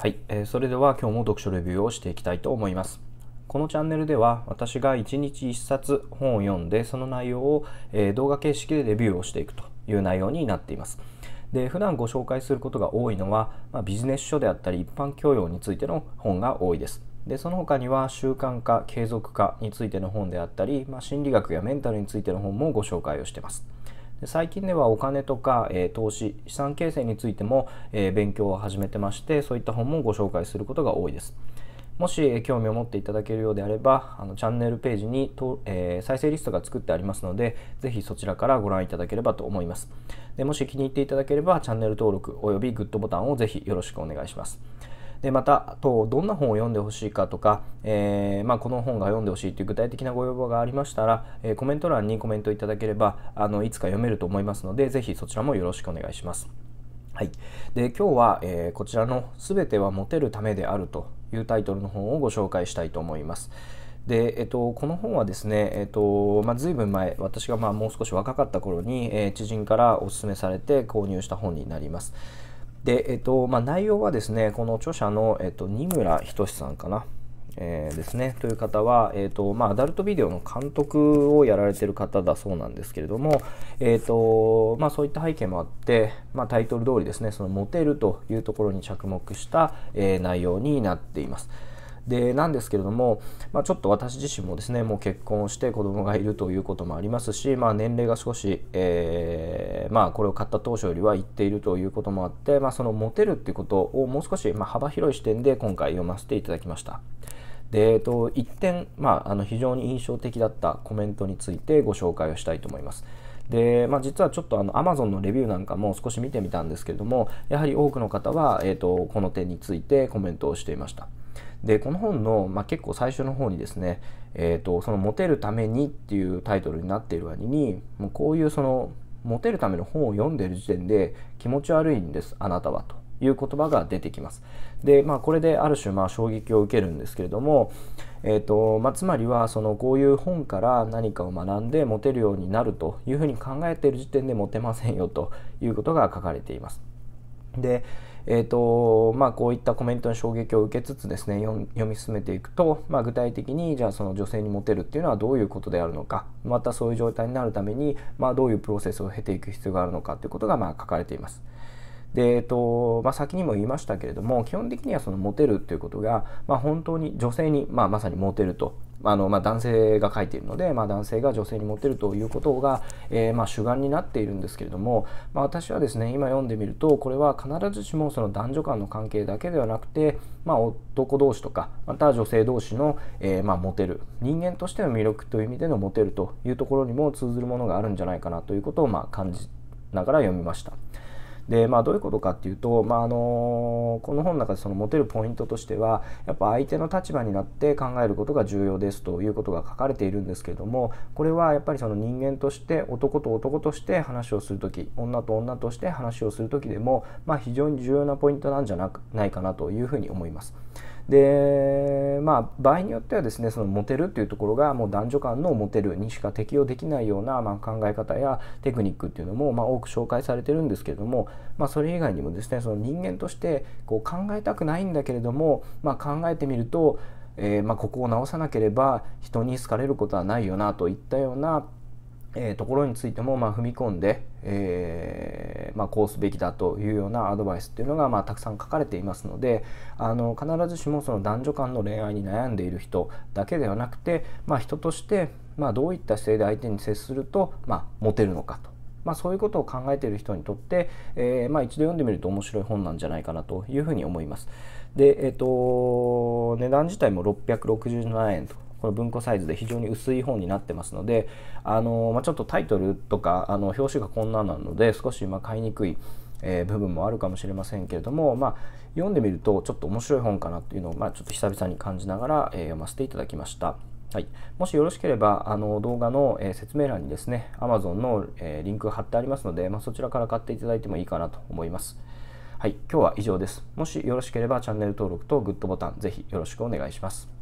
はい、えー、それでは今日も読書レビューをしていきたいと思います。このチャンネルでは私が1日1冊本を読んでその内容を、えー、動画形式でレビューをしていくという内容になっています。で普段ご紹介することが多いのは、まあ、ビジネス書であったり一般教養についての本が多いです。でその他には習慣化継続化についての本であったり、まあ、心理学やメンタルについての本もご紹介をしてます。最近ではお金とか、えー、投資資産形成についても、えー、勉強を始めてましてそういった本もご紹介することが多いですもし興味を持っていただけるようであればあのチャンネルページにと、えー、再生リストが作ってありますのでぜひそちらからご覧いただければと思いますでもし気に入っていただければチャンネル登録およびグッドボタンをぜひよろしくお願いしますでまたあとどんな本を読んでほしいかとか、えー、まあ、この本が読んでほしいという具体的なご要望がありましたら、えー、コメント欄にコメントいただければあのいつか読めると思いますのでぜひそちらもよろしくお願いします。はい、で今日は、えー、こちらの「すべてはモテるためである」というタイトルの本をご紹介したいと思います。で、えっと、この本はですね、えっとまあ、随分前私がまあもう少し若かった頃に、えー、知人からお勧めされて購入した本になります。で、えっと、まあ、内容はですね、この著者の、えっと、二村仁さんかな。えー、ですね、という方は、えとまあ、アダルトビデオの監督をやられている方だそうなんですけれども、えとまあ、そういった背景もあって、まあ、タイトル通りですねそのモテるというところに着目した、えー、内容になっています。でなんですけれども、まあ、ちょっと私自身もですねもう結婚して子供がいるということもありますし、まあ、年齢が少し、えー、まあ、これを買った当初よりは言っているということもあって、まあ、そのモテるっていうことをもう少し、ま幅広い視点で今回読ませていただきました。で、えっと、一点、まあ、あの非常に印象的だったコメントについてご紹介をしたいと思います。で、まあ、実はちょっとあの Amazon のレビューなんかも少し見てみたんですけれどもやはり多くの方は、えーとこの点についてコメントをしていました。でこの本の、まあ、結構最初の方にですね、えーと「そのモテるために」っていうタイトルになっている割にもうこういうそのモテるための本を読んでいる時点で気持ち悪いんですあなたはという言葉が出てきます。でまあこれである種まあ衝撃を受けるんですけれども、えーとまあ、つまりはそのこういう本から何かを学んでモテるようになるというふうに考えている時点でモテませんよということが書かれています。で、えーとまあ、こういったコメントの衝撃を受けつつですね読み進めていくと、まあ、具体的にじゃあその女性にモテるっていうのはどういうことであるのかまたそういう状態になるために、まあ、どういうプロセスを経ていく必要があるのかということがま書かれています。でえっとまあ、先にも言いましたけれども基本的にはそのモテるということが、まあ、本当に女性に、まあ、まさにモテるとあのまあ、男性が書いているので、まあ、男性が女性にモテるということが、えー、まあ、主眼になっているんですけれども、まあ、私はですね今読んでみるとこれは必ずしもその男女間の関係だけではなくて、まあ、男同士とかまた女性同士の、えー、まモテる人間としての魅力という意味でのモテるというところにも通ずるものがあるんじゃないかなということを、ま感じながら読みました。で、まあ、どういうことかっていうと、まあ、あのこの本の中でそのモテるポイントとしてはやっぱ相手の立場になって考えることが重要ですということが書かれているんですけれどもこれはやっぱりその人間として男と男として話をする時女と女として話をする時でも、まあ、非常に重要なポイントなんじゃなないかなというふうに思います。でまあ場合によってはですねそのモテるっていうところがもう男女間のモテるにしか適用できないような、まあ、考え方やテクニックっていうのも、まあ、多く紹介されてるんですけれども、まあ、それ以外にもですねその人間としてこう考えたくないんだけれども、まあ、考えてみると、えまあ、ここを直さなければ人に好かれることはないよなといったようなえところについても、まあ、踏み込んで、えーまあ、こうすべきだというようなアドバイスっていうのが、まあ、たくさん書かれていますのであの必ずしもその男女間の恋愛に悩んでいる人だけではなくて、まあ、人として、まあ、どういった姿勢で相手に接すると、まあ、モテるのかと。まあ、そういうことを考えている人にとって、えーまあ、一度読んでみると面白い本なんじゃないかなというふうに思います。で、えっ、ー、と、値段自体も667円とこの文庫サイズで非常に薄い本になってますので、あのまあ、ちょっとタイトルとかあの表紙がこんななので少しま買いにくい。え部分もあるかもしれませんけれども、まあ、読んでみるとちょっと面白い本かなっていうのを、まあ、ちょっと久々に感じながら、えー、読ませていただきました。はい、もしよろしければあの動画の、えー、説明欄にですね Amazon の、えー、リンクが貼ってありますので、まあ、そちらから買っていただいてもいいかなと思います。はい、今日は以上です。もしよろしければチャンネル登録とグッドボタンぜひよろしくお願いします。